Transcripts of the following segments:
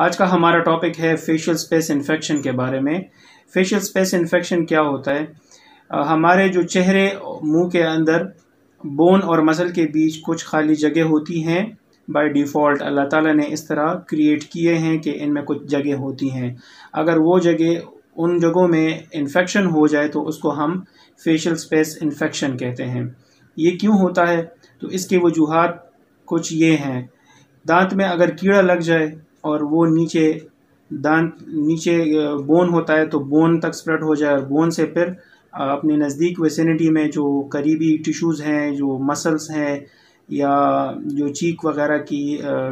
आज का हमारा टॉपिक है फेशियल स्पेस इन्फेक्शन के बारे में फेशियल स्पेस इन्फेक्शन क्या होता है हमारे जो चेहरे मुंह के अंदर बोन और मसल के बीच कुछ खाली जगह होती हैं बाय डिफ़ॉल्ट अल्लाह ताला ने इस तरह क्रिएट किए हैं कि इनमें कुछ जगह होती हैं अगर वो जगह उन जगहों में इन्फेक्शन हो जाए तो उसको हम फेशियल स्पेस इन्फेक्शन कहते हैं ये क्यों होता है तो इसके वजूहत कुछ ये हैं दांत में अगर कीड़ा लग जाए और वो नीचे दांत नीचे बोन होता है तो बोन तक स्प्रेड हो जाए और बोन से फिर अपने नज़दीक वेसिनिटी में जो करीबी टिश्यूज़ हैं जो मसल्स हैं या जो चीक वगैरह की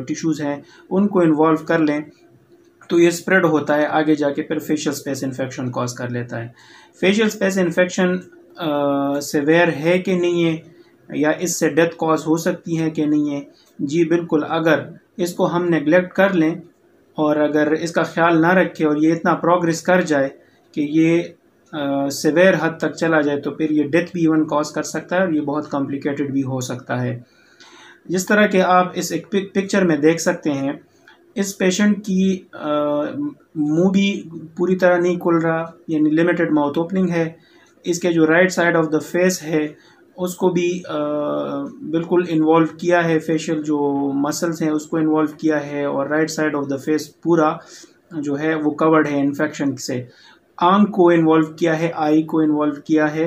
टिश्यूज़ हैं उनको इन्वॉल्व कर लें तो ये स्प्रेड होता है आगे जाके फिर फेशियल स्पेस इन्फेक्शन कॉज कर लेता है फेशियल स्पेस इन्फेक्शन सेवेयर है कि नहीं है या इससे डेथ कॉज हो सकती है कि नहीं है जी बिल्कुल अगर इसको हम नेगलेक्ट कर लें और अगर इसका ख्याल ना रखें और ये इतना प्रोग्रेस कर जाए कि ये सवेर हद तक चला जाए तो फिर ये डेथ भी इवन कॉज कर सकता है और ये बहुत कॉम्प्लिकेटेड भी हो सकता है जिस तरह के आप इस एक पिक्चर में देख सकते हैं इस पेशेंट की मुंह भी पूरी तरह नहीं खुल रहा यानी लिमिटेड माउथ ओपनिंग है इसके जो right side of the face है उसको भी बिल्कुल इन्वॉल्व किया है फेशियल जो मसल्स हैं उसको इन्वॉल्व किया है और right side of the face पूरा जो है वो कवर्ड है इन्फेक्शन से आंख को इन्वॉल्व किया है आई को इन्वॉल्व किया है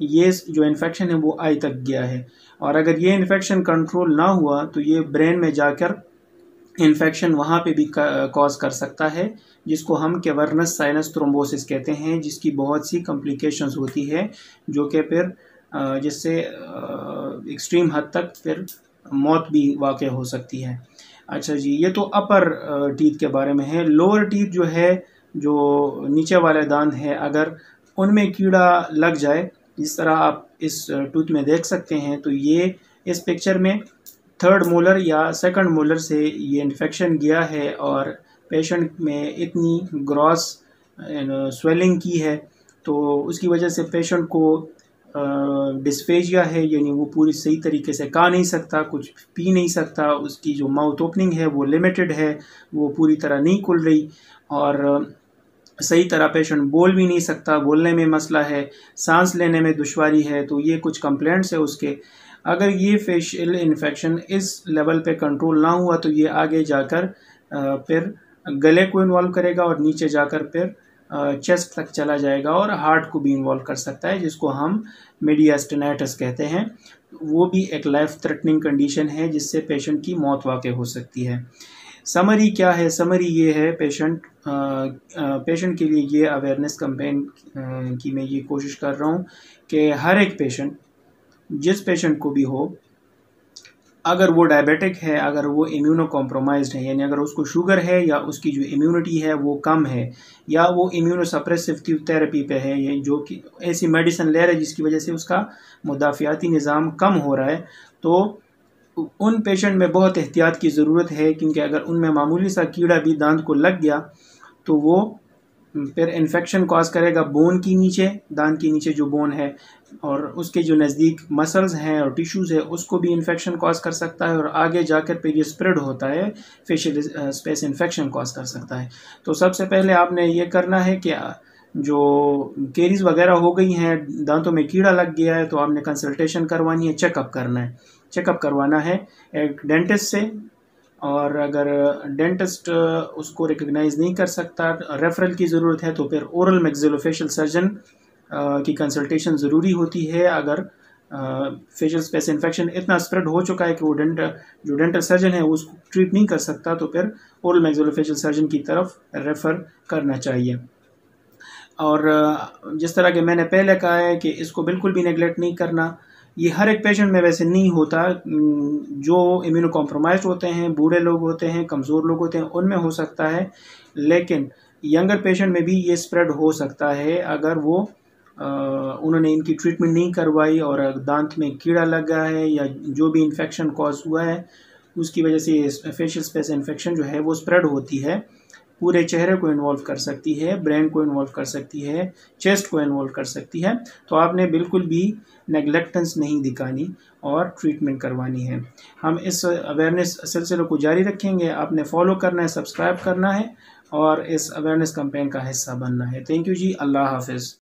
ये जो इन्फेक्शन है वो आई तक गया है और अगर ये इन्फेक्शन कंट्रोल ना हुआ तो ये ब्रेन में जाकर इन्फेक्शन वहाँ पे भी कॉज कर सकता है जिसको हम केवर्नस साइनस थ्रोम्बोसिस कहते हैं जिसकी बहुत सी कॉम्प्लिकेशंस होती है जो कि फिर जिससे एक्सट्रीम हद तक फिर मौत भी वाक़ हो सकती है अच्छा जी ये तो अपर टीथ के बारे में है लोअर टीथ जो है जो नीचे वाले दांत है अगर उनमें कीड़ा लग जाए जिस तरह आप इस टूथ में देख सकते हैं तो ये इस पिक्चर में थर्ड मोलर या सेकंड मोलर से ये इन्फेक्शन गया है और पेशेंट में इतनी ग्रॉस स्वेलिंग की है तो उसकी वजह से पेशेंट को डिस्फेजिया है यानी वो पूरी सही तरीके से खा नहीं सकता कुछ पी नहीं सकता उसकी जो माउथ ओपनिंग है वो लिमिटेड है वो पूरी तरह नहीं खुल रही और सही तरह पेशेंट बोल भी नहीं सकता बोलने में मसला है सांस लेने में दुशारी है तो ये कुछ कंप्लेंट्स है उसके अगर ये फेशियल इन्फेक्शन इस लेवल पे कंट्रोल ना हुआ तो ये आगे जाकर फिर गले को इन्वॉल्व करेगा और नीचे जाकर फिर चेस्ट तक चला जाएगा और हार्ट को भी इन्वॉल्व कर सकता है जिसको हम मीडियास्टेनाइटिस कहते हैं वो भी एक लाइफ थ्रेटनिंग कंडीशन है जिससे पेशेंट की मौत वाकई हो सकती है समरी क्या है समरी ये है पेशेंट पेशेंट के लिए ये अवेयरनेस कंपेन की मैं ये कोशिश कर रहा हूँ कि हर एक पेशेंट जिस पेशेंट को भी हो अगर वो डायबिटिक है अगर वो इम्यूनो कॉम्प्रोमाइज है यानी अगर उसको शुगर है या उसकी जो इम्यूनिटी है वो कम है या वो इम्यूनो सप्रेसिव की थेरेपी पे है ये जो कि ऐसी मेडिसिन ले रहे हैं जिसकी वजह से उसका मुदाफ़ियाती निज़ाम कम हो रहा है तो उन पेशेंट में बहुत एहतियात की ज़रूरत है क्योंकि अगर उनमें मामूली सा कीड़ा भी दांत को लग गया तो वो हम्म, फिर इन्फेक्शन कॉज करेगा बोन के नीचे दान के नीचे जो बोन है और उसके जो नज़दीक मसल्स हैं और टिश्यूज़ है उसको भी इन्फेक्शन कॉज कर सकता है और आगे जाकर फिर ये स्प्रेड होता है फेशियल स्पेस इन्फेक्शन कॉज कर सकता है तो सबसे पहले आपने ये करना है कि uh, जो केरीज वगैरह हो गई हैं दांतों में कीड़ा लग गया है तो आपने कंसल्टेशन करवानी है चेकअप करना है चेकअप करवाना है एक डेंटिस्ट से और अगर डेंटिस्ट उसको रिकग्नाइज नहीं कर सकता रेफरल की ज़रूरत है तो फिर ओरल मैगजिलोफेशल सर्जन की कंसल्टेशन ज़रूरी होती है अगर फेशियल स्पेस इन्फेक्शन इतना स्प्रेड हो चुका है कि वो डेंट जो डेंटल सर्जन है उसको ट्रीट नहीं कर सकता तो फिर ओरल मैगजिलोफेशल सर्जन की तरफ रेफ़र करना चाहिए और जिस तरह के मैंने पहले कहा है कि इसको बिल्कुल भी नेगलेक्ट नहीं करना ये हर एक पेशेंट में वैसे नहीं होता हम्म, जो इम्यूनो कॉम्प्रोमाइज होते हैं बूढ़े लोग होते हैं कमज़ोर लोग होते हैं उनमें हो सकता है लेकिन यंगर पेशेंट में भी ये स्प्रेड हो सकता है अगर वो उन्होंने इनकी ट्रीटमेंट नहीं करवाई और दांत में कीड़ा लग गया है या जो भी इन्फेक्शन कॉज हुआ है उसकी वजह से फेशियल स्पेस इन्फेक्शन जो है वो स्प्रेड होती है पूरे चेहरे को इन्वॉल्व कर सकती है ब्रेन को इन्वॉल्व कर सकती है चेस्ट को इन्वॉल्व कर सकती है तो आपने बिल्कुल भी नेगलेक्टेंस नहीं दिखानी और ट्रीटमेंट करवानी है हम इस अवेयरनेस सिलसिले को जारी रखेंगे आपने फॉलो करना है सब्सक्राइब करना है और इस अवेयरनेस कंपेन का हिस्सा बनना है थैंक यू जी अल्लाह हाफिज़